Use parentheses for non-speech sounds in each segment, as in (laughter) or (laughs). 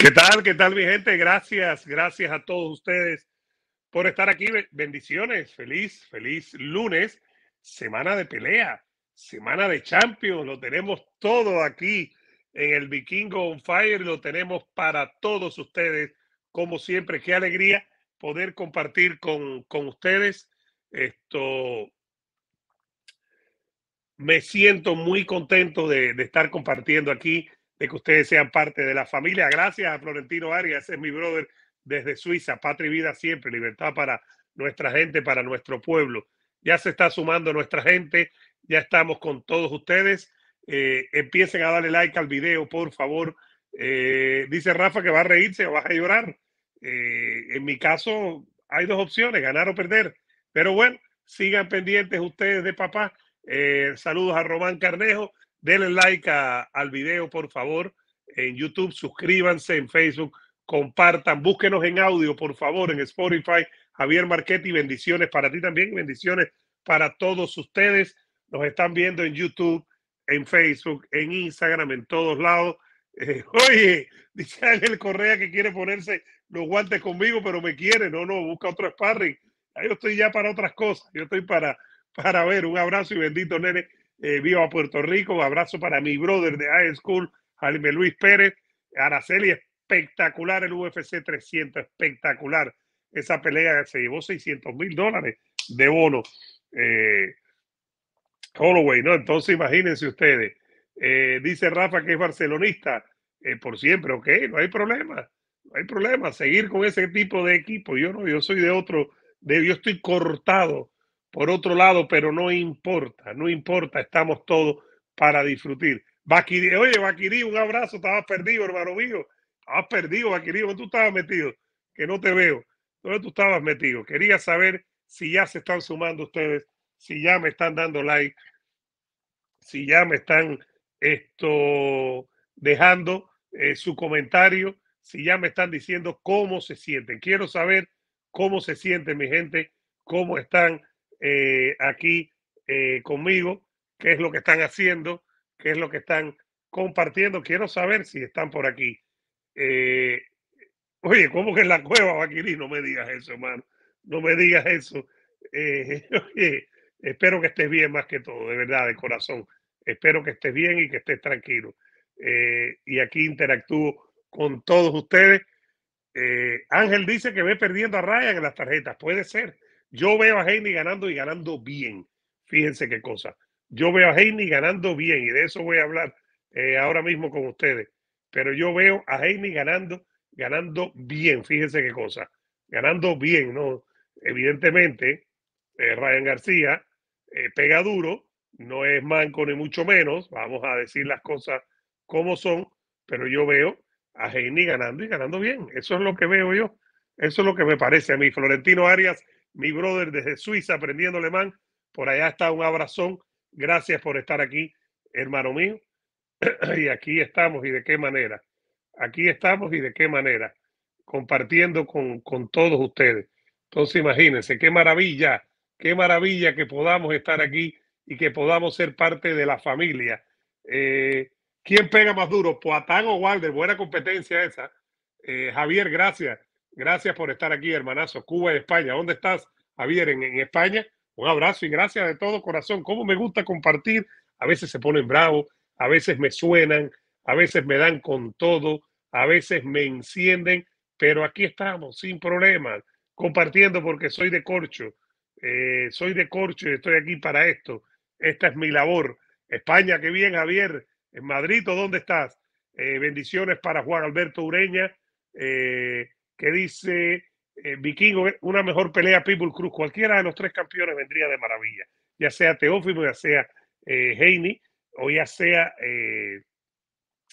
¿Qué tal? ¿Qué tal mi gente? Gracias, gracias a todos ustedes por estar aquí. Bendiciones, feliz, feliz lunes, semana de pelea, semana de Champions, lo tenemos todo aquí en el Vikingo on Fire, lo tenemos para todos ustedes, como siempre, qué alegría poder compartir con, ustedes. Esto, me siento muy contento de, de estar compartiendo aquí de que ustedes sean parte de la familia. Gracias a Florentino Arias, es mi brother desde Suiza. Patria y vida siempre, libertad para nuestra gente, para nuestro pueblo. Ya se está sumando nuestra gente, ya estamos con todos ustedes. Eh, empiecen a darle like al video, por favor. Eh, dice Rafa que va a reírse o va a llorar. Eh, en mi caso, hay dos opciones, ganar o perder. Pero bueno, sigan pendientes ustedes de papá. saludos a Román Carnejo. Denle like al video, por favor, en YouTube, suscríbanse en Facebook, compartan, búsquenos en audio, por favor, en Spotify. Javier Marchetti, bendiciones para ti también, bendiciones para todos ustedes. Nos están viendo en YouTube, en Facebook, en Instagram, en todos lados. (laughs) oye, dice Ángel Correa que quiere ponerse los guantes conmigo, pero me quiere. No, no, busca otro sparring. Yo estoy ya para otras cosas. Yo estoy para, para ver. Un abrazo y bendito, nene eh, a Puerto Rico, un abrazo para mi brother de High School, Jaime Luis Pérez, Araceli, espectacular el UFC 300, espectacular. Esa pelea se llevó 600 mil dólares de bono. Eh, Holloway, ¿no? Entonces imagínense ustedes. Eh, dice Rafa que es barcelonista eh, por siempre, ok, no hay problema, no hay problema. Seguir con ese tipo de equipo, yo no, yo soy de otro, yo estoy cortado por otro lado, pero no importa, no importa, estamos todos para disfrutar. oye, Vaquirí, un abrazo, estabas perdido, hermano mío. Estabas perdido, Vaquirí, ¿dónde tú estabas metido? Que no te veo. ¿Dónde tú estabas metido? Quería saber si ya se están sumando ustedes, si ya me están dando like, si ya me están esto dejando eh, su comentario, si ya me están diciendo cómo se sienten. Quiero saber cómo se sienten mi gente, cómo están eh, aquí eh, conmigo, qué es lo que están haciendo, qué es lo que están compartiendo. Quiero saber si están por aquí. Eh, oye, ¿cómo que en la cueva, Vaquirí? No me digas eso, hermano. No me digas eso. (laughs) oye, espero que estés bien más que todo, de verdad, de corazón. Espero que estés bien y que estés tranquilo. y aquí interactúo con todos ustedes. Ángel dice que ve perdiendo a Ryan en las tarjetas. Puede ser yo veo a Jaime ganando y ganando bien. Fíjense qué cosa. Yo veo a Jaime ganando bien y de eso voy a hablar eh, ahora mismo con ustedes. Pero yo veo a Jaime ganando, ganando bien. Fíjense qué cosa. Ganando bien, ¿no? Evidentemente, eh, Ryan García eh, pega duro, no es manco ni mucho menos. Vamos a decir las cosas como son, pero yo veo a Heini ganando y ganando bien. Eso es lo que veo yo. Eso es lo que me parece a mí. Florentino Arias mi brother desde Suiza aprendiendo alemán. Por allá está un abrazón. Gracias por estar aquí, hermano mío. (clears throat) y aquí estamos y de qué manera. Aquí estamos y de qué manera. Compartiendo con, todos ustedes. Entonces imagínense, qué maravilla, qué maravilla que podamos estar aquí y que podamos ser parte de la familia. Eh, ¿Quién pega más duro? Poatán o Walder. Buena competencia esa. Eh, Javier, gracias. Gracias por estar aquí, hermanazo. Cuba y España. ¿Dónde estás, Javier? En, España. Un abrazo y gracias de todo corazón. ¿Cómo me gusta compartir? A veces se ponen bravos, a veces me suenan, a veces me dan con todo, a veces me encienden, pero aquí estamos, sin problemas, compartiendo porque soy de corcho. Eh, soy de corcho y estoy aquí para esto. Esta es mi labor. España, qué bien, Javier. En Madrid, ¿dónde estás? Eh, bendiciones para Juan Alberto Ureña. Eh, que dice eh, Vikingo, eh, una mejor pelea Pitbull Cruz. Cualquiera de los tres campeones vendría de maravilla, ya sea Teófilo, ya sea eh, Heini o ya sea el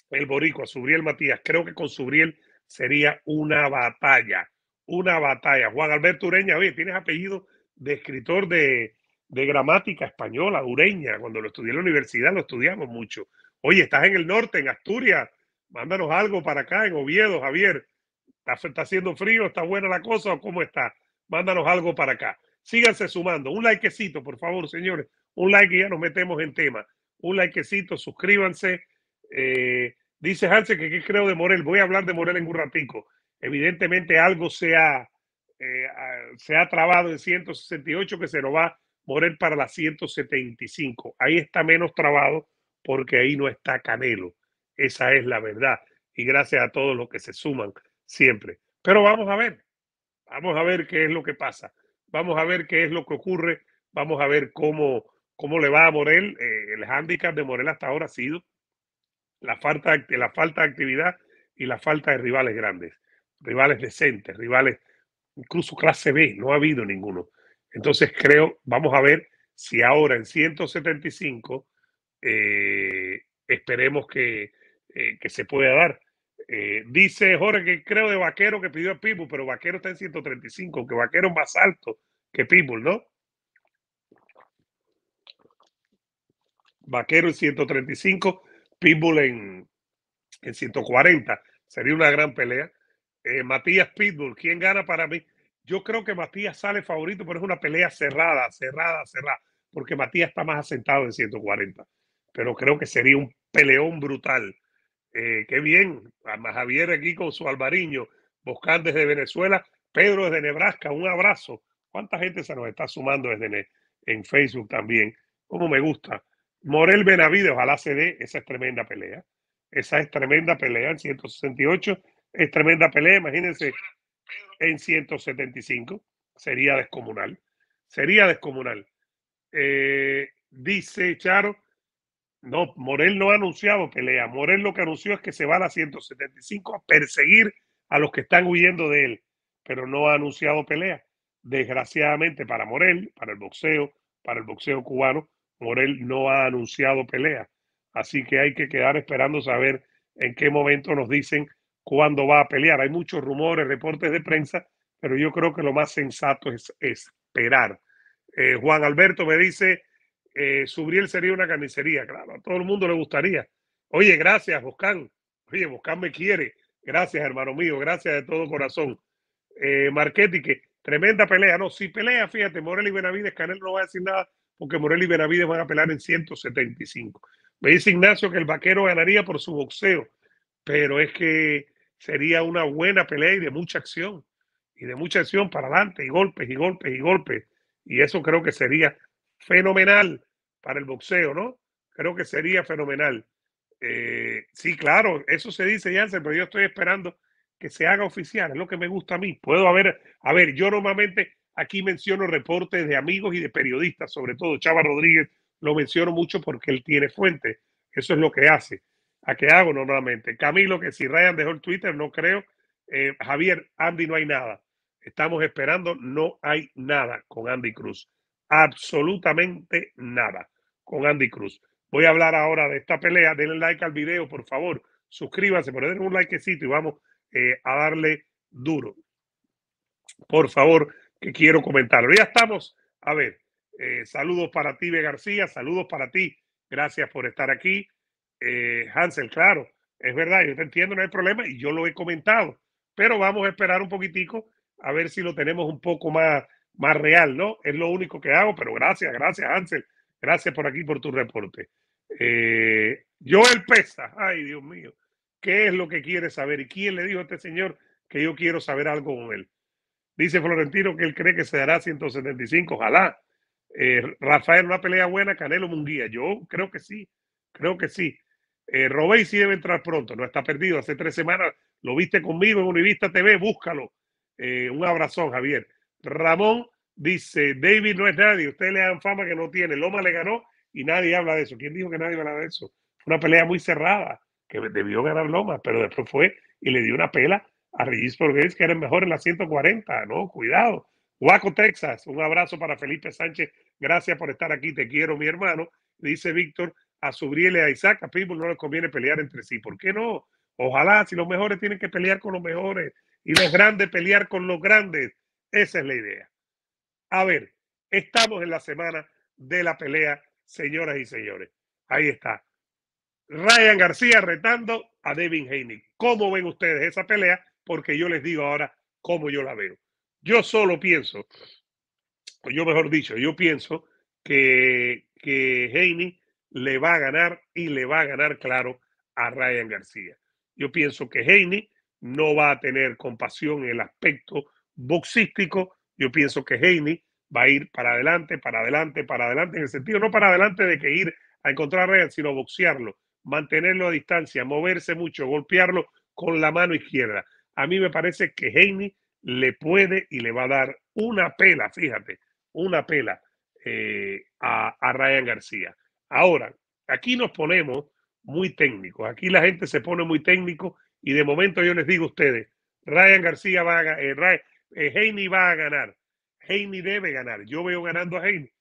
el Boricua, Subriel Matías. Creo que con Subriel sería una batalla, una batalla. Juan Alberto Ureña, oye, tienes apellido de escritor de, de gramática española, Ureña. Cuando lo estudié en la universidad lo estudiamos mucho. Oye, estás en el norte, en Asturias. Mándanos algo para acá, en Oviedo, Javier. ¿Está, haciendo frío? ¿Está buena la cosa o cómo está? Mándanos algo para acá. Síganse sumando. Un likecito, por favor, señores. Un like y ya nos metemos en tema. Un likecito, suscríbanse. Eh, dice Hansen que qué creo de Morel. Voy a hablar de Morel en un ratico. Evidentemente algo se ha, eh, se ha trabado en 168 que se nos va Morel para la 175. Ahí está menos trabado porque ahí no está Canelo. Esa es la verdad. Y gracias a todos los que se suman siempre. Pero vamos a ver, vamos a ver qué es lo que pasa, vamos a ver qué es lo que ocurre, vamos a ver cómo, cómo le va a Morel. Eh, el hándicap de Morel hasta ahora ha sido la falta, la falta de actividad y la falta de rivales grandes, rivales decentes, rivales incluso clase B, no ha habido ninguno. Entonces creo, vamos a ver si ahora en 175 eh, esperemos que, eh, que se pueda dar. Eh, dice Jorge que creo de Vaquero que pidió a Pitbull, pero Vaquero está en 135, que Vaquero más alto que Pitbull, ¿no? Vaquero en 135, Pitbull en, en 140. Sería una gran pelea. Eh, Matías Pitbull, ¿quién gana para mí? Yo creo que Matías sale favorito, pero es una pelea cerrada, cerrada, cerrada, porque Matías está más asentado en 140. Pero creo que sería un peleón brutal eh, qué bien, a Javier aquí con su albariño, Buscán desde Venezuela, Pedro desde Nebraska, un abrazo. ¿Cuánta gente se nos está sumando desde en Facebook también? ¿Cómo me gusta? Morel Benavides, ojalá se dé, esa es tremenda pelea. Esa es tremenda pelea en 168, es tremenda pelea, imagínense, en 175, sería descomunal, sería descomunal. Eh, dice Charo, no, Morel no ha anunciado pelea. Morel lo que anunció es que se va a la 175 a perseguir a los que están huyendo de él, pero no ha anunciado pelea. Desgraciadamente para Morel, para el boxeo, para el boxeo cubano, Morel no ha anunciado pelea. Así que hay que quedar esperando saber en qué momento nos dicen cuándo va a pelear. Hay muchos rumores, reportes de prensa, pero yo creo que lo más sensato es esperar. Eh, Juan Alberto me dice, eh, Subriel sería una carnicería, claro, a todo el mundo le gustaría. Oye, gracias, Boscán. Oye, Boscán me quiere. Gracias, hermano mío, gracias de todo corazón. Eh, que tremenda pelea. No, si pelea, fíjate, Morel y Benavides, Canel no va a decir nada porque Morel y Benavides van a pelear en 175. Me dice Ignacio que el vaquero ganaría por su boxeo, pero es que sería una buena pelea y de mucha acción, y de mucha acción para adelante, y golpes, y golpes, y golpes. Y eso creo que sería fenomenal para el boxeo, ¿no? Creo que sería fenomenal. Eh, sí, claro, eso se dice, Jansen, pero yo estoy esperando que se haga oficial, es lo que me gusta a mí. Puedo haber, a ver, yo normalmente aquí menciono reportes de amigos y de periodistas, sobre todo Chava Rodríguez, lo menciono mucho porque él tiene fuente, eso es lo que hace, a qué hago normalmente. Camilo, que si Ryan dejó el Twitter, no creo. Eh, Javier, Andy, no hay nada. Estamos esperando, no hay nada con Andy Cruz, absolutamente nada con Andy Cruz. Voy a hablar ahora de esta pelea. Denle like al video, por favor. Suscríbanse, ponen un likecito y vamos eh, a darle duro. Por favor, que quiero comentarlo. Ya estamos. A ver, eh, saludos para ti, García. Saludos para ti. Gracias por estar aquí. Eh, Hansel, claro, es verdad, yo te entiendo, no hay problema y yo lo he comentado. Pero vamos a esperar un poquitico a ver si lo tenemos un poco más, más real, ¿no? Es lo único que hago, pero gracias, gracias, Hansel Gracias por aquí, por tu reporte. Eh, Joel Pesa, ay Dios mío, ¿qué es lo que quiere saber? ¿Y quién le dijo a este señor que yo quiero saber algo con él? Dice Florentino que él cree que se dará 175, ojalá. Eh, Rafael, una pelea buena, Canelo Munguía. Yo creo que sí, creo que sí. Eh, Robey sí debe entrar pronto, no está perdido. Hace tres semanas lo viste conmigo en Univista TV, búscalo. Eh, un abrazón, Javier. Ramón Dice, David no es nadie, ustedes le dan fama que no tiene. Loma le ganó y nadie habla de eso. ¿Quién dijo que nadie habla de eso? una pelea muy cerrada, que debió ganar Loma, pero después fue y le dio una pela a Regis Gates que era el mejor en la 140, ¿no? Cuidado. Waco, Texas, un abrazo para Felipe Sánchez. Gracias por estar aquí, te quiero, mi hermano. Dice Víctor, a Subriel y a Isaac, a no les conviene pelear entre sí. ¿Por qué no? Ojalá, si los mejores tienen que pelear con los mejores y los grandes pelear con los grandes. Esa es la idea. A ver, estamos en la semana de la pelea, señoras y señores. Ahí está. Ryan García retando a Devin Haney. ¿Cómo ven ustedes esa pelea? Porque yo les digo ahora cómo yo la veo. Yo solo pienso, o yo mejor dicho, yo pienso que, que Haney le va a ganar y le va a ganar claro a Ryan García. Yo pienso que Haney no va a tener compasión en el aspecto boxístico yo pienso que Heine va a ir para adelante, para adelante, para adelante, en el sentido no para adelante de que ir a encontrar a Ryan, sino boxearlo, mantenerlo a distancia, moverse mucho, golpearlo con la mano izquierda. A mí me parece que Heine le puede y le va a dar una pela, fíjate, una pela eh, a, Ryan García. Ahora, aquí nos ponemos muy técnicos, aquí la gente se pone muy técnico y de momento yo les digo a ustedes, Ryan García va a, eh, eh, Heini va a ganar. Heini debe ganar. Yo veo ganando a Heini.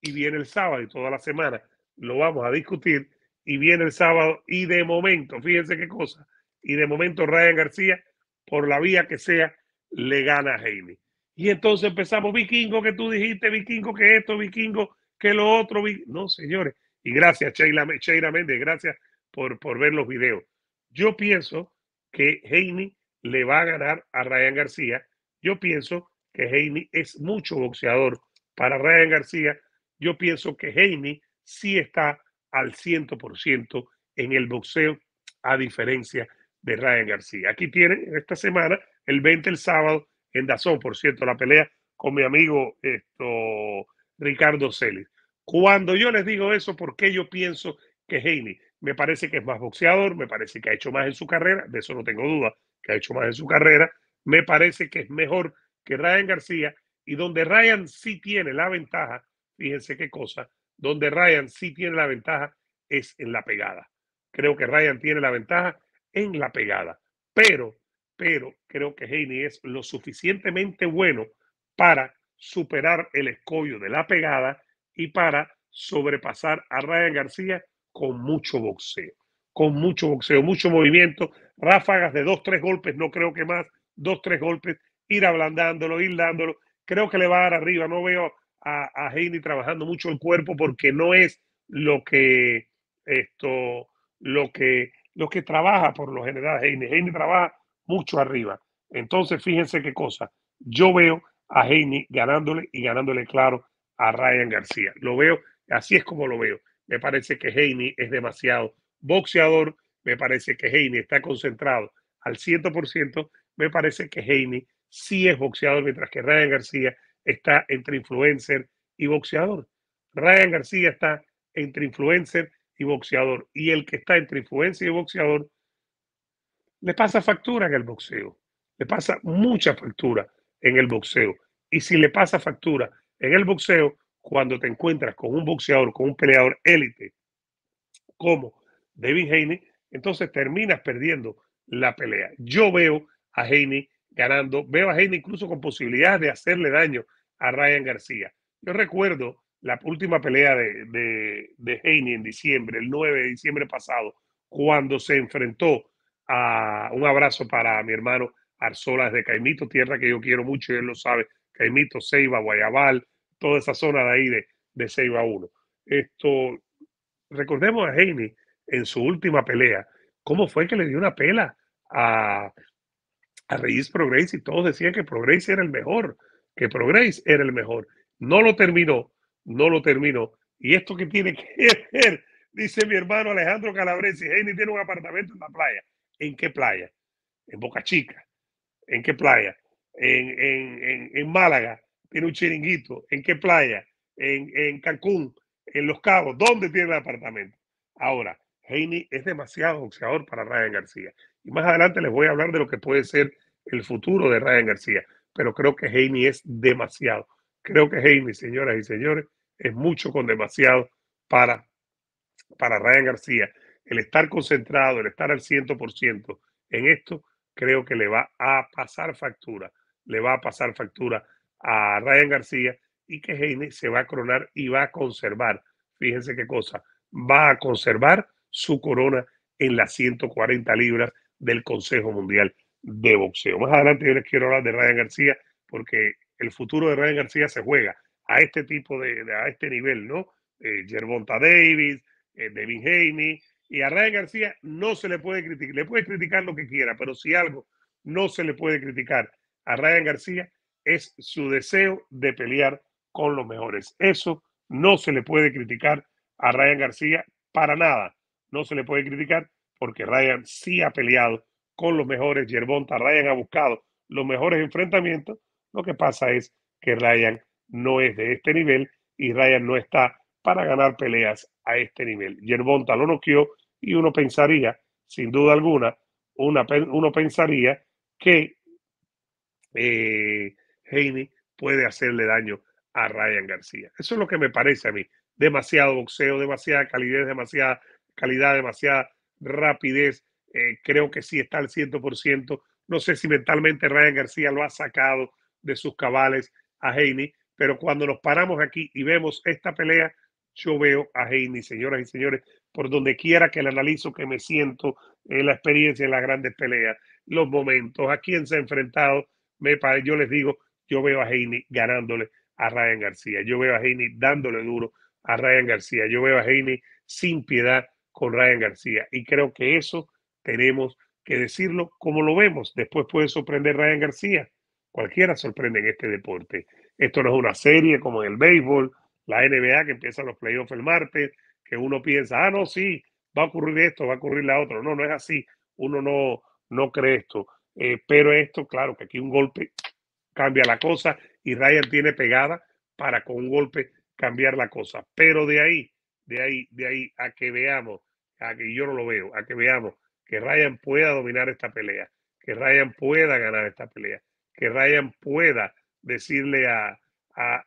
Y viene el sábado y toda la semana lo vamos a discutir. Y viene el sábado y de momento, fíjense qué cosa. Y de momento Ryan García, por la vía que sea, le gana a Heini. Y entonces empezamos, vikingo, que tú dijiste, vikingo, que esto, vikingo, que lo otro. No, señores. Y gracias, Sheila, Sheila Méndez, gracias por, por ver los videos. Yo pienso que Heini le va a ganar a Ryan García yo pienso que Heini es mucho boxeador para Ryan García. Yo pienso que Heini sí está al 100% en el boxeo, a diferencia de Ryan García. Aquí tienen esta semana, el 20 el sábado, en Dazón, por cierto, la pelea con mi amigo esto, Ricardo Celis. Cuando yo les digo eso, ¿por qué yo pienso que Heini me parece que es más boxeador, me parece que ha hecho más en su carrera, de eso no tengo duda, que ha hecho más en su carrera, me parece que es mejor que Ryan García y donde Ryan sí tiene la ventaja, fíjense qué cosa, donde Ryan sí tiene la ventaja es en la pegada. Creo que Ryan tiene la ventaja en la pegada, pero, pero creo que Heine es lo suficientemente bueno para superar el escollo de la pegada y para sobrepasar a Ryan García con mucho boxeo, con mucho boxeo, mucho movimiento, ráfagas de dos, tres golpes, no creo que más, dos, tres golpes, ir ablandándolo, ir dándolo. Creo que le va a dar arriba. No veo a, a trabajando mucho el cuerpo porque no es lo que esto, lo que, lo que trabaja por lo general Heine. Heine trabaja mucho arriba. Entonces, fíjense qué cosa. Yo veo a Heine ganándole y ganándole claro a Ryan García. Lo veo, así es como lo veo. Me parece que Heine es demasiado boxeador. Me parece que Heine está concentrado al 100% me parece que Heine sí es boxeador, mientras que Ryan García está entre influencer y boxeador. Ryan García está entre influencer y boxeador. Y el que está entre influencer y boxeador le pasa factura en el boxeo. Le pasa mucha factura en el boxeo. Y si le pasa factura en el boxeo, cuando te encuentras con un boxeador, con un peleador élite como David Haney, entonces terminas perdiendo la pelea. Yo veo a Heine ganando. Veo a Heine incluso con posibilidades de hacerle daño a Ryan García. Yo recuerdo la última pelea de, de, en diciembre, el 9 de diciembre pasado, cuando se enfrentó a un abrazo para mi hermano Arzola de Caimito, tierra que yo quiero mucho y él lo sabe. Caimito, Ceiba, Guayabal, toda esa zona de ahí de, de Ceiba 1. Esto, recordemos a Heine en su última pelea, cómo fue que le dio una pela a, a raíz Prograce y todos decían que progres era el mejor, que progres era el mejor. No lo terminó, no lo terminó. ¿Y esto que tiene que ver? (laughs) Dice mi hermano Alejandro Calabresi, Heini tiene un apartamento en la playa. ¿En qué playa? En Boca Chica. ¿En qué playa? En, en, Málaga. Tiene un chiringuito. ¿En qué playa? En, en Cancún. En Los Cabos. ¿Dónde tiene el apartamento? Ahora, Heini es demasiado boxeador para Ryan García. Y más adelante les voy a hablar de lo que puede ser el futuro de Ryan García. Pero creo que Jaime es demasiado. Creo que Jaime señoras y señores, es mucho con demasiado para, para Ryan García. El estar concentrado, el estar al 100% en esto, creo que le va a pasar factura. Le va a pasar factura a Ryan García y que Heine se va a coronar y va a conservar. Fíjense qué cosa, va a conservar su corona en las 140 libras del Consejo Mundial de Boxeo. Más adelante yo les quiero hablar de Ryan García porque el futuro de Ryan García se juega a este tipo de, a este nivel, ¿no? Eh, Davis, eh, Devin Haney, y a Ryan García no se le puede criticar, le puede criticar lo que quiera, pero si algo no se le puede criticar a Ryan García es su deseo de pelear con los mejores. Eso no se le puede criticar a Ryan García para nada. No se le puede criticar porque Ryan sí ha peleado con los mejores. Yerbonta Ryan ha buscado los mejores enfrentamientos. Lo que pasa es que Ryan no es de este nivel y Ryan no está para ganar peleas a este nivel. Yerbonta lo noqueó y uno pensaría, sin duda alguna, uno pensaría que eh, puede hacerle daño a Ryan García. Eso es lo que me parece a mí. Demasiado boxeo, demasiada calidez, demasiada calidad, demasiada rapidez. Eh, creo que sí está al 100%. No sé si mentalmente Ryan García lo ha sacado de sus cabales a Heini, pero cuando nos paramos aquí y vemos esta pelea, yo veo a Heini, señoras y señores, por donde quiera que la analizo, que me siento en la experiencia en las grandes peleas, los momentos, a quién se ha enfrentado, me, yo les digo, yo veo a Heini ganándole a Ryan García, yo veo a Heini dándole duro a Ryan García, yo veo a Heini sin piedad con Ryan García. Y creo que eso tenemos que decirlo como lo vemos. Después puede sorprender Ryan García. Cualquiera sorprende en este deporte. Esto no es una serie como en el béisbol, la NBA que empiezan los playoffs el martes, que uno piensa, ah, no, sí, va a ocurrir esto, va a ocurrir la otra. No, no es así. Uno no, no cree esto. Eh, pero esto, claro, que aquí un golpe cambia la cosa y Ryan tiene pegada para con un golpe cambiar la cosa. Pero de ahí de ahí, de ahí a que veamos, a que yo no lo veo, a que veamos que Ryan pueda dominar esta pelea, que Ryan pueda ganar esta pelea, que Ryan pueda decirle a, a,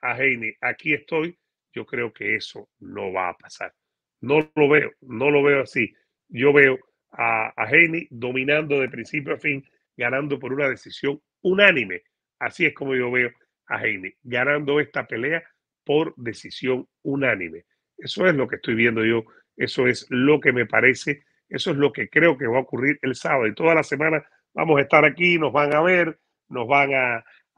aquí estoy, yo creo que eso no va a pasar. No lo veo, no lo veo así. Yo veo a, a dominando de principio a fin, ganando por una decisión unánime. Así es como yo veo a Heine, ganando esta pelea por decisión unánime. Eso es lo que estoy viendo yo, eso es lo que me parece, eso es lo que creo que va a ocurrir el sábado. Y toda la semana vamos a estar aquí, nos van a ver, nos van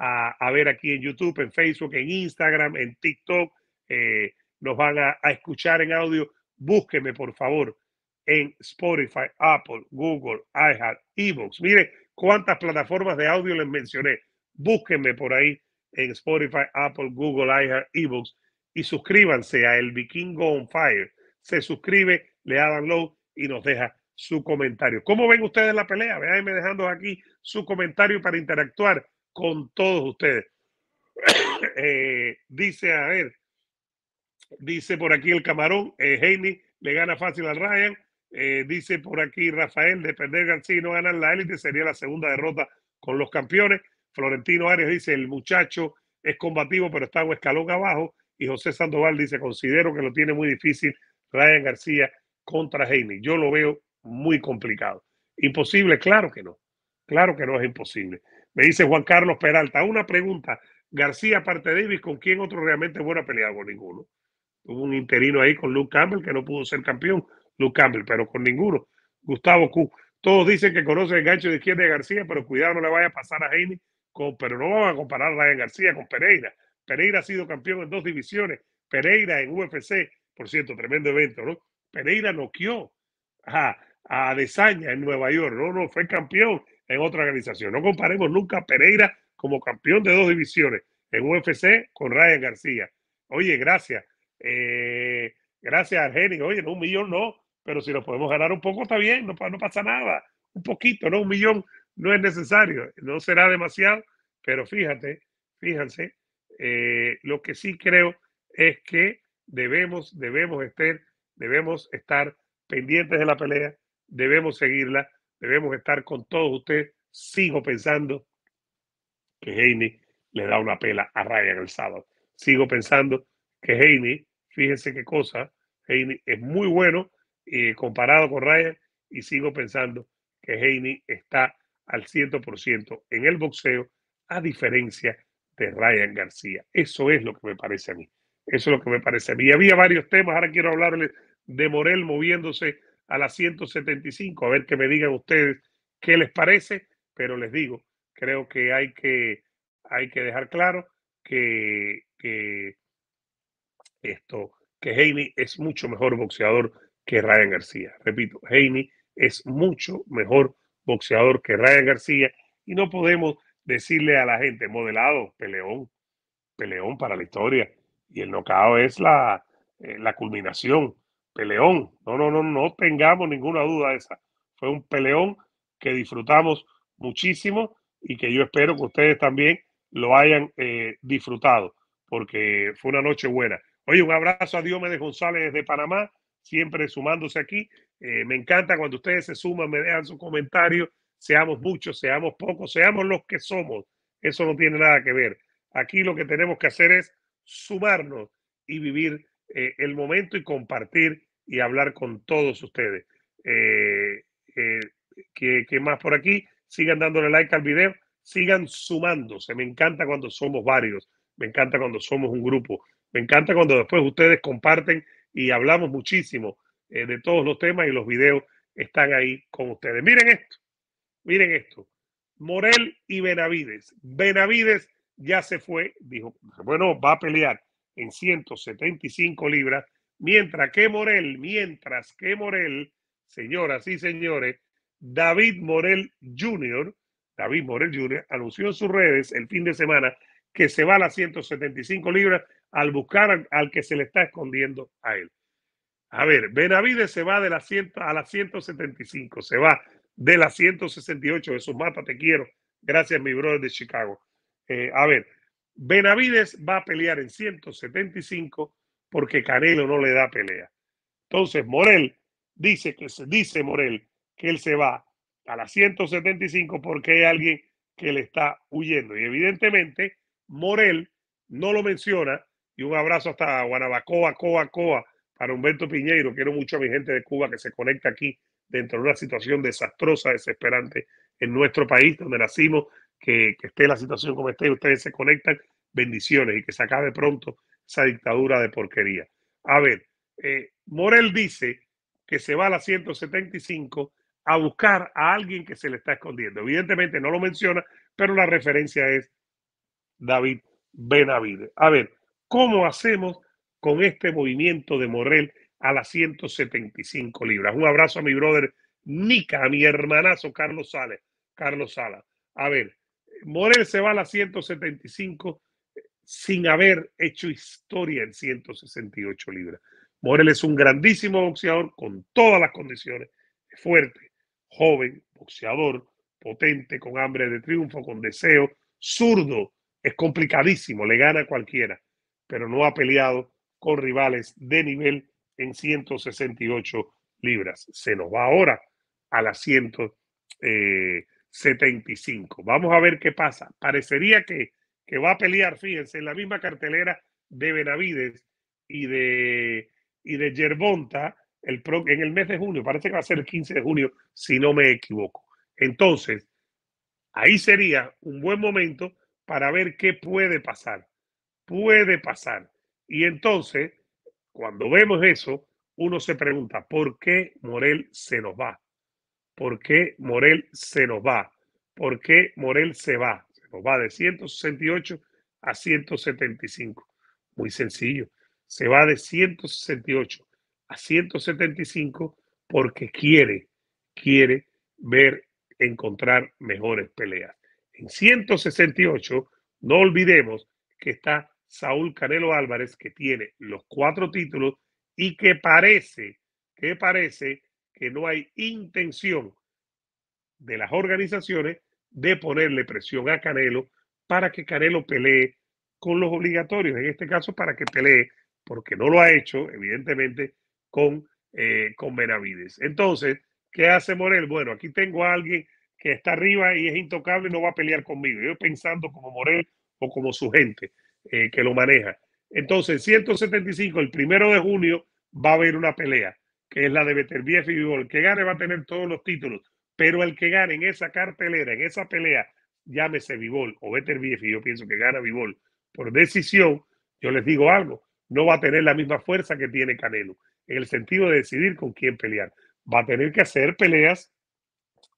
a, ver aquí en YouTube, en Facebook, en Instagram, en TikTok, eh, nos van a, escuchar en audio. Búsqueme, por favor, en Spotify, Apple, Google, iHeart, ebooks Mire cuántas plataformas de audio les mencioné. Búsquenme por ahí en Spotify, Apple, Google, iHeart, ebooks y suscríbanse a El Vikingo on Fire. Se suscribe, le da download y nos deja su comentario. ¿Cómo ven ustedes la pelea? Veanme dejando aquí su comentario para interactuar con todos ustedes. (coughs) Eh, dice, a ver, dice por aquí el camarón, eh, le gana fácil al Ryan. Eh, dice por aquí Rafael, de perder García no ganar la élite sería la segunda derrota con los campeones. Florentino Arias dice, el muchacho es combativo, pero está un escalón abajo y José Sandoval dice, considero que lo tiene muy difícil Ryan García contra Jaime, Yo lo veo muy complicado. ¿Imposible? Claro que no. Claro que no es imposible. Me dice Juan Carlos Peralta, una pregunta. García, aparte de Davis, ¿con quién otro realmente buena bueno a Con ninguno. Hubo un interino ahí con Luke Campbell que no pudo ser campeón, Luke Campbell, pero con ninguno. Gustavo Q. Todos dicen que conoce el gancho de izquierda de García, pero cuidado, no le vaya a pasar a Jaime pero no vamos a comparar a Ryan García con Pereira. Pereira ha sido campeón en dos divisiones. Pereira en UFC, por cierto, tremendo evento, ¿no? Pereira noqueó a, a Desaña en Nueva York, no, no, fue campeón en otra organización. No comparemos nunca a Pereira como campeón de dos divisiones en UFC con Ryan García. Oye, gracias. gracias eh, gracias, Argenis. Oye, no, un millón no, pero si lo podemos ganar un poco está bien, no pasa nada. Un poquito, no, un millón no es necesario, no será demasiado, pero fíjate, fíjense eh, lo que sí creo es que debemos, debemos estar, debemos estar pendientes de la pelea, debemos seguirla, debemos estar con todos ustedes. Sigo pensando que Heine le da una pela a Ryan el sábado. Sigo pensando que Heine, fíjense qué cosa, Heine es muy bueno eh, comparado con Ryan y sigo pensando que Heine está al 100% en el boxeo, a diferencia de Ryan García. Eso es lo que me parece a mí. Eso es lo que me parece a mí. Y había varios temas, ahora quiero hablarles de Morel moviéndose a las 175, a ver que me digan ustedes qué les parece, pero les digo, creo que hay que, hay que dejar claro que, que esto, que Heine es mucho mejor boxeador que Ryan García. Repito, Jaime es mucho mejor boxeador que Ryan García y no podemos decirle a la gente, modelado, peleón, peleón para la historia. Y el nocao es eh, la, culminación, peleón. No, no, no, no tengamos ninguna duda de esa. Fue un peleón que disfrutamos muchísimo y que yo espero que ustedes también lo hayan eh, disfrutado, porque fue una noche buena. Oye, un abrazo a Diomedes González desde Panamá, siempre sumándose aquí. Eh, me encanta cuando ustedes se suman, me dejan su comentario seamos muchos, seamos pocos, seamos los que somos. Eso no tiene nada que ver. Aquí lo que tenemos que hacer es sumarnos y vivir eh, el momento y compartir y hablar con todos ustedes. Eh, eh más por aquí? Sigan dándole like al video, sigan sumándose. Me encanta cuando somos varios, me encanta cuando somos un grupo, me encanta cuando después ustedes comparten y hablamos muchísimo eh, de todos los temas y los videos están ahí con ustedes. Miren esto. Miren esto. Morel y Benavides. Benavides ya se fue, dijo, bueno, va a pelear en 175 libras, mientras que Morel, mientras que Morel, señoras y señores, David Morel Jr., David Morel Jr., anunció en sus redes el fin de semana que se va a las 175 libras al buscar al, que se le está escondiendo a él. A ver, Benavides se va de la a las 175, se va de las 168. Jesús Mata, te quiero. Gracias, mi brother de Chicago. Eh, a ver, Benavides va a pelear en 175 porque Canelo no le da pelea. Entonces, Morel dice que se dice Morel que él se va a las 175 porque hay alguien que le está huyendo. Y evidentemente, Morel no lo menciona. Y un abrazo hasta Guanabacoa, Coa, Coa, para Humberto Piñeiro. Quiero mucho a mi gente de Cuba que se conecta aquí dentro de una situación desastrosa, desesperante en nuestro país, donde nacimos, que, esté la situación como esté, y ustedes se conectan, bendiciones y que se acabe pronto esa dictadura de porquería. A ver, eh, Morel dice que se va a la 175 a buscar a alguien que se le está escondiendo. Evidentemente no lo menciona, pero la referencia es David Benavide. A ver, ¿cómo hacemos con este movimiento de Morel a las 175 libras. Un abrazo a mi brother Nica, a mi hermanazo Carlos Carlos Sala. A ver, Morel se va a las 175 eh, sin haber hecho historia en 168 libras. Morel es un grandísimo boxeador con todas las condiciones, fuerte, joven, boxeador, potente, con hambre de triunfo, con deseo, zurdo, es complicadísimo, le gana a cualquiera, pero no ha peleado con rivales de nivel en 168 libras. Se nos va ahora a las 175. Eh, Vamos a ver qué pasa. Parecería que, va a pelear, fíjense, en la misma cartelera de Benavides y de, y de Yerbonta el en el mes de junio. Parece que va a ser el 15 de junio, si no me equivoco. Entonces, ahí sería un buen momento para ver qué puede pasar. Puede pasar. Y entonces cuando vemos eso, uno se pregunta, ¿por qué Morel se nos va? ¿Por qué Morel se nos va? ¿Por qué Morel se va? Se nos va de 168 a 175. Muy sencillo. Se va de 168 a 175 porque quiere, quiere ver, encontrar mejores peleas. En 168, no olvidemos que está Saúl Canelo Álvarez, que tiene los cuatro títulos y que parece, que parece que no hay intención de las organizaciones de ponerle presión a Canelo para que Canelo pelee con los obligatorios, en este caso para que pelee, porque no lo ha hecho, evidentemente, con, eh, con Benavides. Entonces, ¿qué hace Morel? Bueno, aquí tengo a alguien que está arriba y es intocable y no va a pelear conmigo. Yo pensando como Morel o como su gente. Eh, que lo maneja. Entonces, 175, el primero de junio, va a haber una pelea, que es la de Bief y Vivol. que gane va a tener todos los títulos, pero el que gane en esa cartelera, en esa pelea, llámese Vivol o Bief, y yo pienso que gana Vivol por decisión, yo les digo algo, no va a tener la misma fuerza que tiene Canelo, en el sentido de decidir con quién pelear. Va a tener que hacer peleas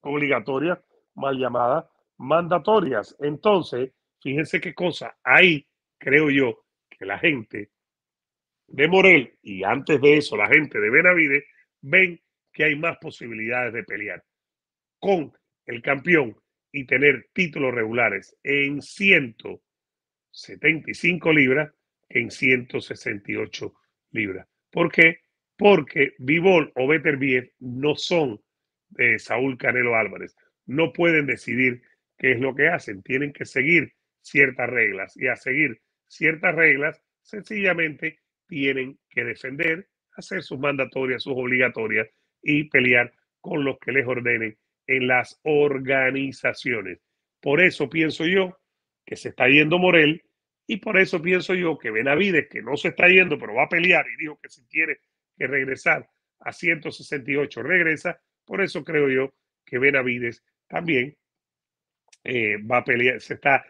obligatorias, mal llamadas, mandatorias. Entonces, fíjense qué cosa, ahí creo yo, que la gente de Morel y antes de eso la gente de Benavide ven que hay más posibilidades de pelear con el campeón y tener títulos regulares en 175 libras que en 168 libras. ¿Por qué? Porque Vivol o View no son de eh, Saúl Canelo Álvarez. No pueden decidir qué es lo que hacen. Tienen que seguir ciertas reglas y a seguir ciertas reglas, sencillamente tienen que defender, hacer sus mandatorias, sus obligatorias y pelear con los que les ordenen en las organizaciones. Por eso pienso yo que se está yendo Morel y por eso pienso yo que Benavides, que no se está yendo, pero va a pelear y dijo que si quiere que regresar a 168 regresa. Por eso creo yo que Benavides también eh, va a pelear, se está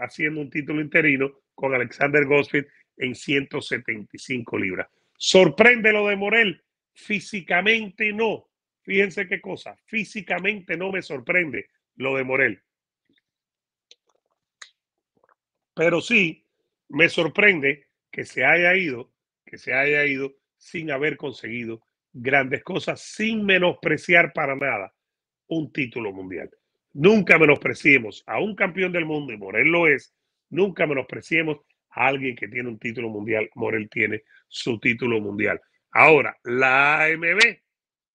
haciendo un título interino con Alexander Gosfield en 175 libras. Sorprende lo de Morel, físicamente no. Fíjense qué cosa, físicamente no me sorprende lo de Morel. Pero sí me sorprende que se haya ido, que se haya ido sin haber conseguido grandes cosas, sin menospreciar para nada un título mundial. Nunca menospreciemos a un campeón del mundo, y Morel lo es, Nunca menospreciemos a alguien que tiene un título mundial. Morel tiene su título mundial. Ahora, la AMB,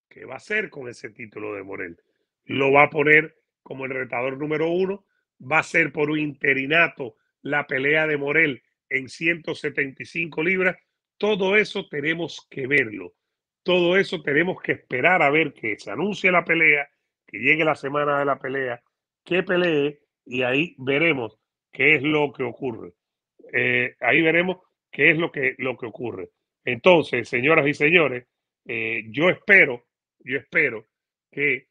¿qué va a hacer con ese título de Morel? Lo va a poner como el retador número uno. Va a ser por un interinato la pelea de Morel en 175 libras. Todo eso tenemos que verlo. Todo eso tenemos que esperar a ver que se anuncie la pelea, que llegue la semana de la pelea, que pelee y ahí veremos qué es lo que ocurre. Eh, ahí veremos qué es lo que, lo que ocurre. Entonces, señoras y señores, eh, yo espero, yo espero que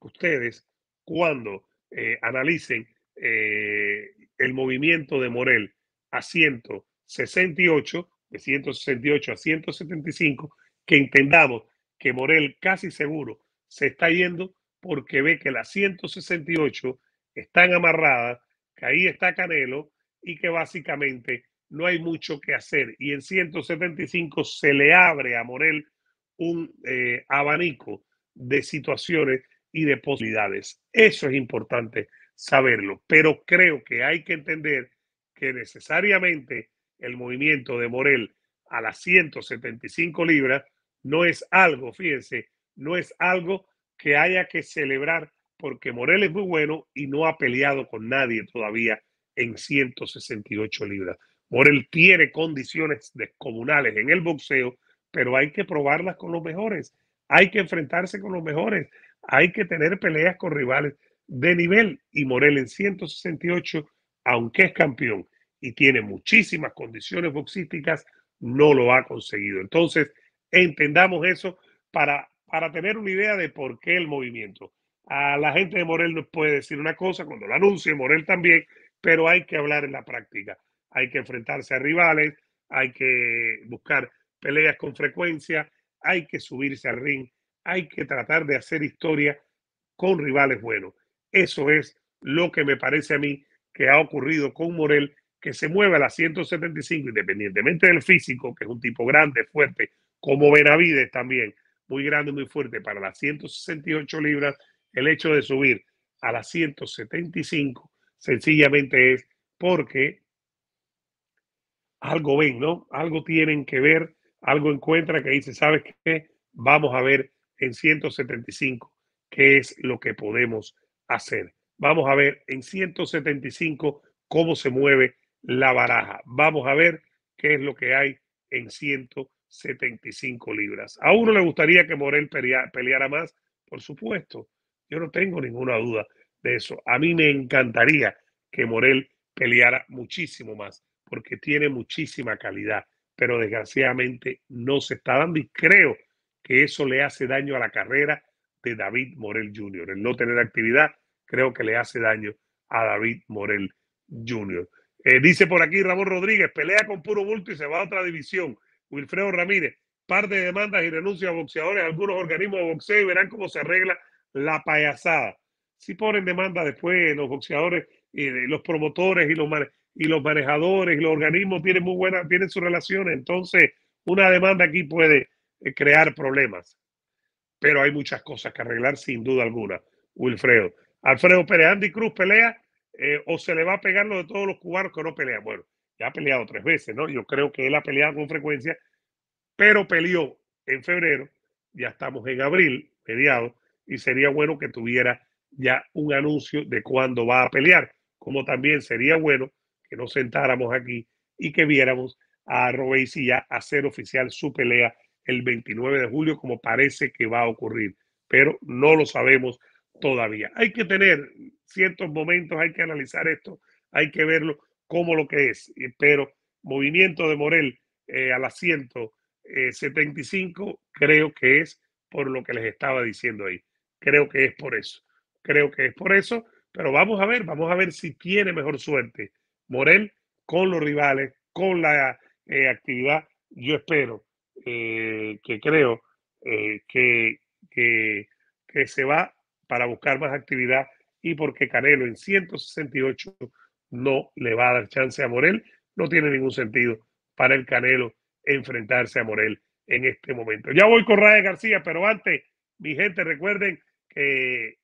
ustedes, cuando eh, analicen el movimiento de Morel a 168, de 168 a 175, que entendamos que Morel casi seguro se está yendo porque ve que las 168 están amarradas ahí está Canelo y que básicamente no hay mucho que hacer. Y en 175 se le abre a Morel un eh, abanico de situaciones y de posibilidades. Eso es importante saberlo, pero creo que hay que entender que necesariamente el movimiento de Morel a las 175 libras no es algo, fíjense, no es algo que haya que celebrar porque Morel es muy bueno y no ha peleado con nadie todavía en 168 libras. Morel tiene condiciones descomunales en el boxeo, pero hay que probarlas con los mejores, hay que enfrentarse con los mejores, hay que tener peleas con rivales de nivel. Y Morel en 168, aunque es campeón y tiene muchísimas condiciones boxísticas, no lo ha conseguido. Entonces, entendamos eso para, para tener una idea de por qué el movimiento. A la gente de Morel nos puede decir una cosa cuando lo anuncie, Morel también, pero hay que hablar en la práctica. Hay que enfrentarse a rivales, hay que buscar peleas con frecuencia, hay que subirse al ring, hay que tratar de hacer historia con rivales buenos. Eso es lo que me parece a mí que ha ocurrido con Morel, que se mueve a las 175, independientemente del físico, que es un tipo grande, fuerte, como Benavides también, muy grande, muy fuerte, para las 168 libras, el hecho de subir a las 175 sencillamente es porque algo ven, ¿no? Algo tienen que ver, algo encuentran que dice, ¿sabes qué? Vamos a ver en 175 qué es lo que podemos hacer. Vamos a ver en 175 cómo se mueve la baraja. Vamos a ver qué es lo que hay en 175 libras. A uno le gustaría que Morel peleara más, por supuesto, yo no tengo ninguna duda de eso. A mí me encantaría que Morel peleara muchísimo más, porque tiene muchísima calidad, pero desgraciadamente no se está dando y creo que eso le hace daño a la carrera de David Morel Jr. El no tener actividad creo que le hace daño a David Morel Jr. Eh, dice por aquí Ramón Rodríguez, pelea con puro bulto y se va a otra división. Wilfredo Ramírez, par de demandas y renuncia a boxeadores, algunos organismos de boxeo y verán cómo se arregla la payasada. Si ponen demanda después los boxeadores, y los promotores y los, y los manejadores y los organismos tienen muy buenas, tienen sus relaciones. Entonces, una demanda aquí puede eh, crear problemas. Pero hay muchas cosas que arreglar sin duda alguna, Wilfredo. Alfredo Pérez, Andy Cruz pelea eh, o se le va a pegar lo de todos los cubanos que no pelean. Bueno, ya ha peleado tres veces, ¿no? Yo creo que él ha peleado con frecuencia, pero peleó en febrero, ya estamos en abril, mediados, y sería bueno que tuviera ya un anuncio de cuándo va a pelear, como también sería bueno que nos sentáramos aquí y que viéramos a y ya hacer oficial su pelea el 29 de julio, como parece que va a ocurrir, pero no lo sabemos todavía. Hay que tener ciertos momentos, hay que analizar esto, hay que verlo como lo que es, pero movimiento de Morel eh, al asiento 75 eh, creo que es por lo que les estaba diciendo ahí. Creo que es por eso. Creo que es por eso, pero vamos a ver, vamos a ver si tiene mejor suerte Morel con los rivales, con la eh, actividad. Yo espero eh, que creo eh, que, se va para buscar más actividad y porque Canelo en 168 no le va a dar chance a Morel, no tiene ningún sentido para el Canelo enfrentarse a Morel en este momento. Ya voy con Raya García, pero antes, mi gente, recuerden que eh,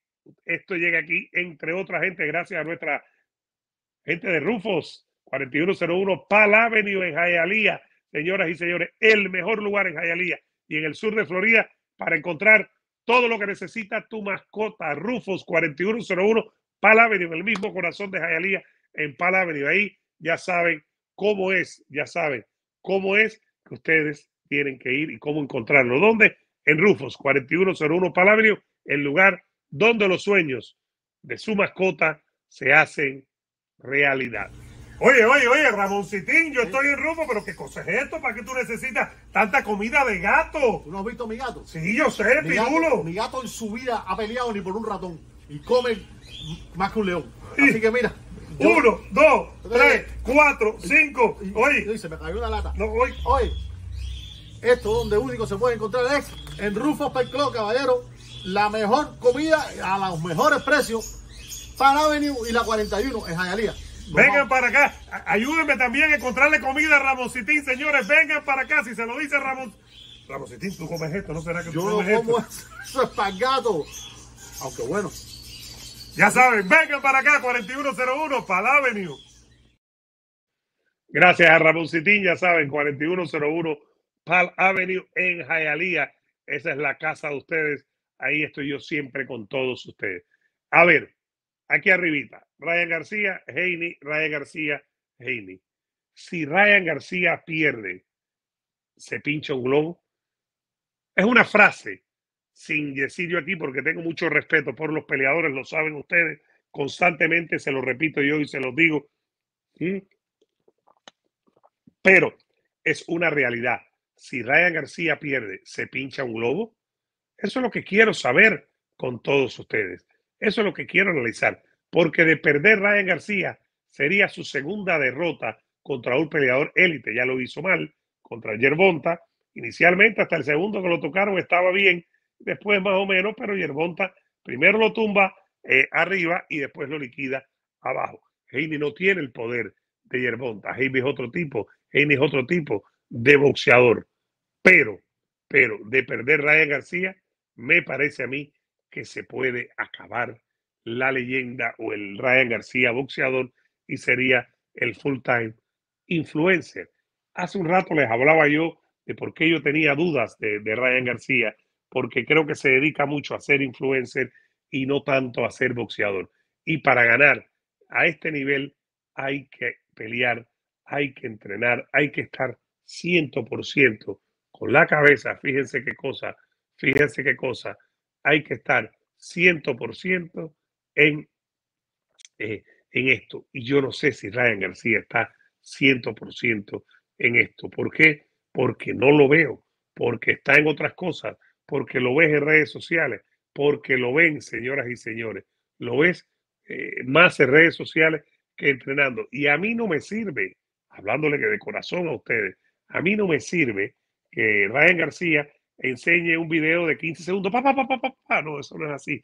esto llega aquí, entre otra gente, gracias a nuestra gente de Rufos, 4101 Pal Avenue en Hialeah. Señoras y señores, el mejor lugar en Hialeah y en el sur de Florida para encontrar todo lo que necesita tu mascota. Rufos 4101 Pal Avenue, el mismo corazón de Hialeah en Pal Avenue. Ahí ya saben cómo es, ya saben cómo es que ustedes tienen que ir y cómo encontrarlo. ¿Dónde? En Rufos 4101 Pal Avenue el lugar donde los sueños de su mascota se hacen realidad. Oye, oye, oye, Ramoncitín, yo estoy en Rufo, pero ¿qué cosa es esto? ¿Para qué tú necesitas tanta comida de gato? ¿Tú no has visto a mi gato? Sí, yo sé, mi mi gato en su vida ha peleado ni por un ratón y come más que un león. Así que mira. Uno, dos, tres, cuatro, cinco. Oye. se me cayó una lata. Esto donde único se puede encontrar es en Rufo Pet Club, caballero la mejor comida a los mejores precios para Avenue y la 41 en Jayalía. Vengan para acá, ayúdenme también a encontrarle comida a Ramoncitín, señores. Vengan para acá, si se lo dice Ramón. Ramoncitín, tú comes esto, ¿no será que tú Yo no como esto? (laughs) es Aunque bueno. Ya saben, vengan para acá, 4101, Pal Avenue. Gracias a Ramoncitín, ya saben, 4101 Pal Avenue en Jayalía. Esa es la casa de ustedes Ahí estoy yo siempre con todos ustedes. A ver, aquí arribita, Ryan García, Heini, Ryan García, Heini. Si Ryan García pierde, se pincha un globo. Es una frase, sin decir yo aquí, porque tengo mucho respeto por los peleadores, lo saben ustedes, constantemente se lo repito yo y se lo digo. Pero es una realidad. Si Ryan García pierde, se pincha un globo. Eso es lo que quiero saber con todos ustedes. Eso es lo que quiero analizar. Porque de perder Ryan García sería su segunda derrota contra un peleador élite. Ya lo hizo mal contra Yerbonta. Inicialmente hasta el segundo que lo tocaron estaba bien. Después más o menos, pero Yerbonta primero lo tumba eh, arriba y después lo liquida abajo. Jaime no tiene el poder de Yerbonta. Jaime es otro tipo. Jaime es otro tipo de boxeador. Pero, pero de perder Ryan García me parece a mí que se puede acabar la leyenda o el Ryan García boxeador y sería el full time influencer. Hace un rato les hablaba yo de por qué yo tenía dudas de, Ryan García, porque creo que se dedica mucho a ser influencer y no tanto a ser boxeador. Y para ganar a este nivel hay que pelear, hay que entrenar, hay que estar 100% con la cabeza. Fíjense qué cosa Fíjense qué cosa, hay que estar 100% en, eh, en esto. Y yo no sé si Ryan García está 100% en esto. ¿Por qué? Porque no lo veo, porque está en otras cosas, porque lo ves en redes sociales, porque lo ven, señoras y señores. Lo ves eh, más en redes sociales que entrenando. Y a mí no me sirve, hablándole de corazón a ustedes, a mí no me sirve que Ryan García enseñe un video de 15 segundos, pa, pa, pa, no, eso no es así.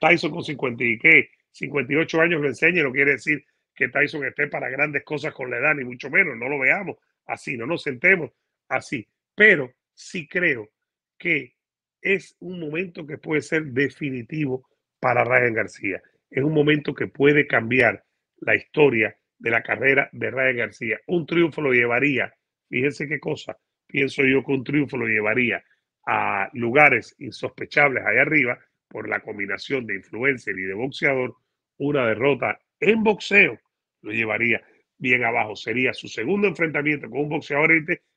Tyson con 50 y qué, 58 años lo enseñe, no quiere decir que Tyson esté para grandes cosas con la edad, ni mucho menos, no lo veamos así, no nos sentemos así. Pero sí creo que es un momento que puede ser definitivo para Ryan García. Es un momento que puede cambiar la historia de la carrera de Ryan García. Un triunfo lo llevaría, fíjense qué cosa, pienso yo que un triunfo lo llevaría a lugares insospechables allá arriba por la combinación de influencer y de boxeador, una derrota en boxeo lo llevaría bien abajo. Sería su segundo enfrentamiento con un boxeador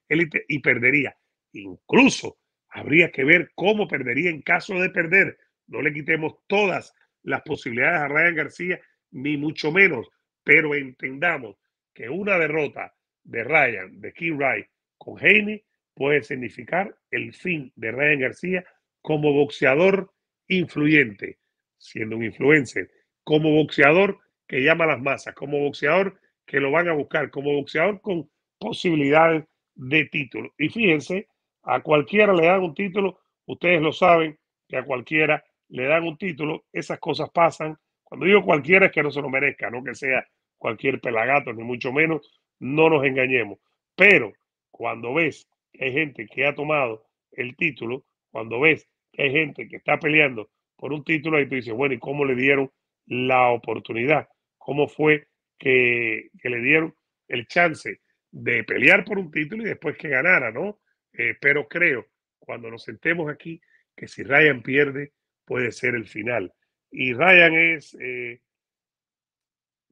élite, y perdería. Incluso habría que ver cómo perdería en caso de perder. No le quitemos todas las posibilidades a Ryan García, ni mucho menos, pero entendamos que una derrota de Ryan, de King Wright con Heine puede significar el fin de Ryan García como boxeador influyente, siendo un influencer, como boxeador que llama a las masas, como boxeador que lo van a buscar, como boxeador con posibilidades de título. Y fíjense, a cualquiera le dan un título, ustedes lo saben, que a cualquiera le dan un título, esas cosas pasan. Cuando digo cualquiera es que no se lo merezca, no que sea cualquier pelagato, ni mucho menos, no nos engañemos. Pero cuando ves que hay gente que ha tomado el título, cuando ves que hay gente que está peleando por un título, y tú dices, bueno, ¿y cómo le dieron la oportunidad? ¿Cómo fue que, le dieron el chance de pelear por un título y después que ganara, ¿no? Eh, pero creo, cuando nos sentemos aquí, que si Ryan pierde, puede ser el final. Y Ryan es... Eh,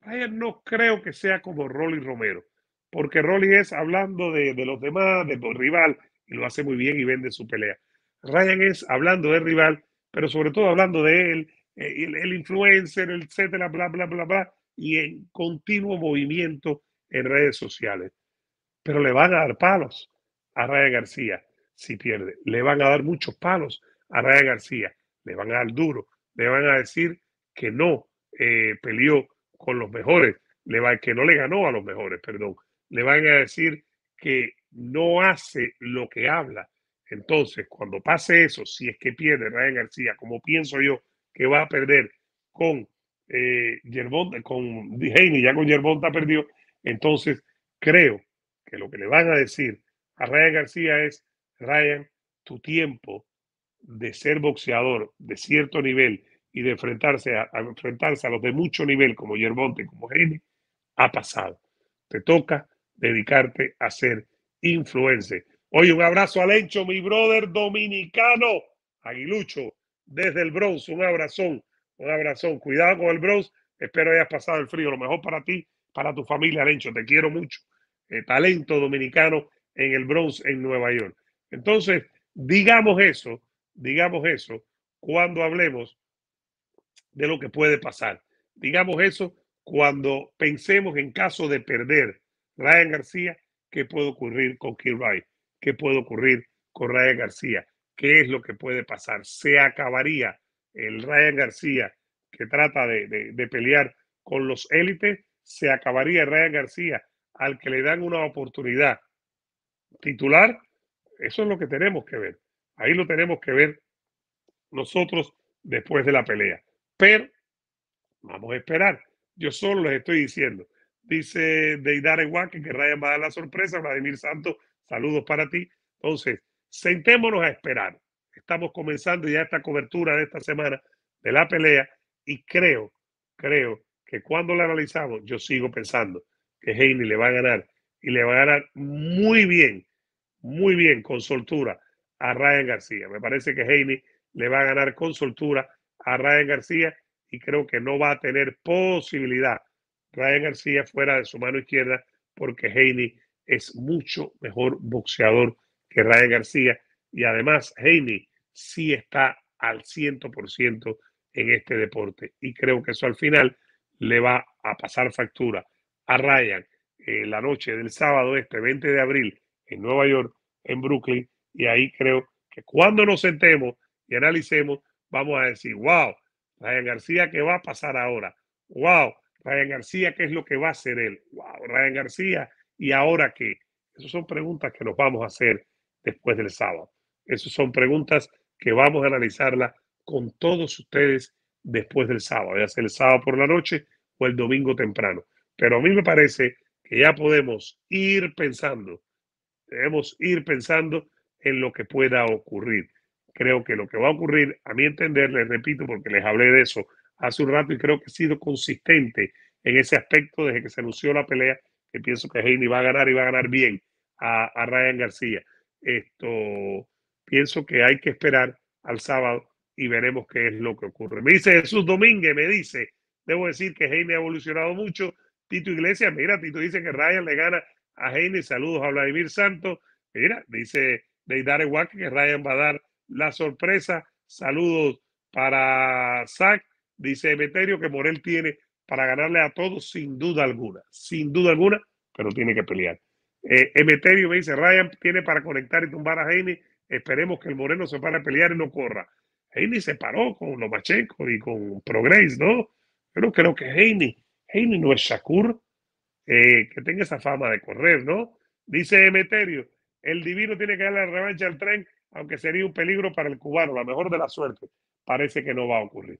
Ryan no creo que sea como Rolly Romero porque Rolly es hablando de, los demás, del de rival, y lo hace muy bien y vende su pelea. Ryan es hablando del rival, pero sobre todo hablando de él, eh, el, el influencer, etcétera, bla, bla, bla, bla, y en continuo movimiento en redes sociales. Pero le van a dar palos a Ryan García si pierde. Le van a dar muchos palos a Ryan García. Le van a dar duro. Le van a decir que no eh, peleó con los mejores. que no le ganó a los mejores, perdón le van a decir que no hace lo que habla. Entonces, cuando pase eso, si es que pierde Ryan García, como pienso yo que va a perder con eh, con Heine, ya con ha perdido entonces creo que lo que le van a decir a Ryan García es, Ryan, tu tiempo de ser boxeador de cierto nivel y de enfrentarse a, enfrentarse a los de mucho nivel como Yerbonte, como Heine, ha pasado. Te toca dedicarte a ser influencer. Oye, un abrazo a Lencho, mi brother dominicano, Aguilucho, desde el Bronx, un abrazón, un abrazón. Cuidado con el Bronx, espero hayas pasado el frío, lo mejor para ti, para tu familia, Lencho, te quiero mucho. Eh, talento dominicano en el Bronx, en Nueva York. Entonces, digamos eso, digamos eso, cuando hablemos de lo que puede pasar. Digamos eso cuando pensemos en caso de perder Ryan García, ¿qué puede ocurrir con Kirby, ¿Qué puede ocurrir con Ryan García? ¿Qué es lo que puede pasar? ¿Se acabaría el Ryan García que trata de, de pelear con los élites? ¿Se acabaría el Ryan García al que le dan una oportunidad titular? Eso es lo que tenemos que ver. Ahí lo tenemos que ver nosotros después de la pelea. Pero vamos a esperar. Yo solo les estoy diciendo, dice Deidare Iguá, que Ryan va a dar la sorpresa. Vladimir Santos, saludos para ti. Entonces, sentémonos a esperar. Estamos comenzando ya esta cobertura de esta semana de la pelea y creo, creo que cuando la analizamos, yo sigo pensando que Haley le va a ganar y le va a ganar muy bien, muy bien, con soltura a Ryan García. Me parece que Haley le va a ganar con soltura a Ryan García y creo que no va a tener posibilidad Ryan García fuera de su mano izquierda porque Haney es mucho mejor boxeador que Ryan García y además Haney sí está al 100% en este deporte y creo que eso al final le va a pasar factura a Ryan la noche del sábado este 20 de abril en Nueva York, en Brooklyn y ahí creo que cuando nos sentemos y analicemos vamos a decir, wow, Ryan García, ¿qué va a pasar ahora? Wow, Ryan García, ¿qué es lo que va a hacer él? ¡Wow! Ryan García, ¿y ahora qué? Esas son preguntas que nos vamos a hacer después del sábado. Esas son preguntas que vamos a analizarlas con todos ustedes después del sábado, ya sea el sábado por la noche o el domingo temprano. Pero a mí me parece que ya podemos ir pensando, debemos ir pensando en lo que pueda ocurrir. Creo que lo que va a ocurrir, a mi entender, les repito, porque les hablé de eso hace un rato y creo que ha sido consistente en ese aspecto desde que se anunció la pelea, que pienso que Heine va a ganar y va a ganar bien a, Ryan García. Esto pienso que hay que esperar al sábado y veremos qué es lo que ocurre. Me dice Jesús Domínguez, me dice, debo decir que Heine ha evolucionado mucho. Tito Iglesias, mira, Tito dice que Ryan le gana a Heine. Saludos a Vladimir Santos. Mira, dice Deidare Wack que Ryan va a dar la sorpresa. Saludos para Zach dice Emeterio, que Morel tiene para ganarle a todos, sin duda alguna, sin duda alguna, pero tiene que pelear. Eh, Emeterio me dice, Ryan tiene para conectar y tumbar a Heine, esperemos que el Moreno se para a pelear y no corra. Heine se paró con Lomachenko y con Progress, ¿no? Pero creo que Heine, Heine no es Shakur, eh, que tenga esa fama de correr, ¿no? Dice Emeterio, el divino tiene que darle la revancha al tren, aunque sería un peligro para el cubano, la mejor de la suerte. Parece que no va a ocurrir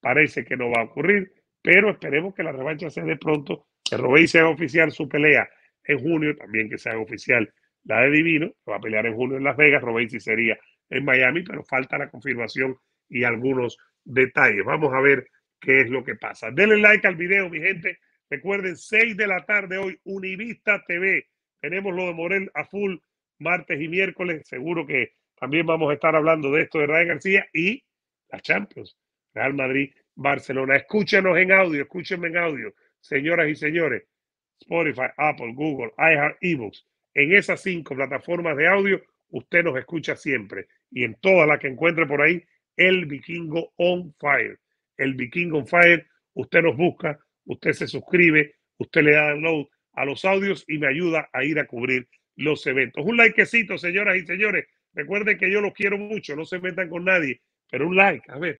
parece que no va a ocurrir, pero esperemos que la revancha se dé pronto, que Robey sea oficial su pelea en junio, también que sea oficial la de Divino, que va a pelear en junio en Las Vegas, Robey sí sería en Miami, pero falta la confirmación y algunos detalles. Vamos a ver qué es lo que pasa. Denle like al video, mi gente. Recuerden, 6 de la tarde hoy, Univista TV. Tenemos lo de Morel a full martes y miércoles. Seguro que también vamos a estar hablando de esto de Ray García y las Champions. Real Madrid, Barcelona. Escúchenos en audio, escúchenme en audio, señoras y señores. Spotify, Apple, Google, iHeart, eBooks. En esas cinco plataformas de audio, usted nos escucha siempre. Y en todas las que encuentre por ahí, el Vikingo on Fire. El Vikingo on Fire, usted nos busca, usted se suscribe, usted le da download a los audios y me ayuda a ir a cubrir los eventos. Un likecito, señoras y señores. Recuerden que yo los quiero mucho, no se metan con nadie, pero un like, a ver,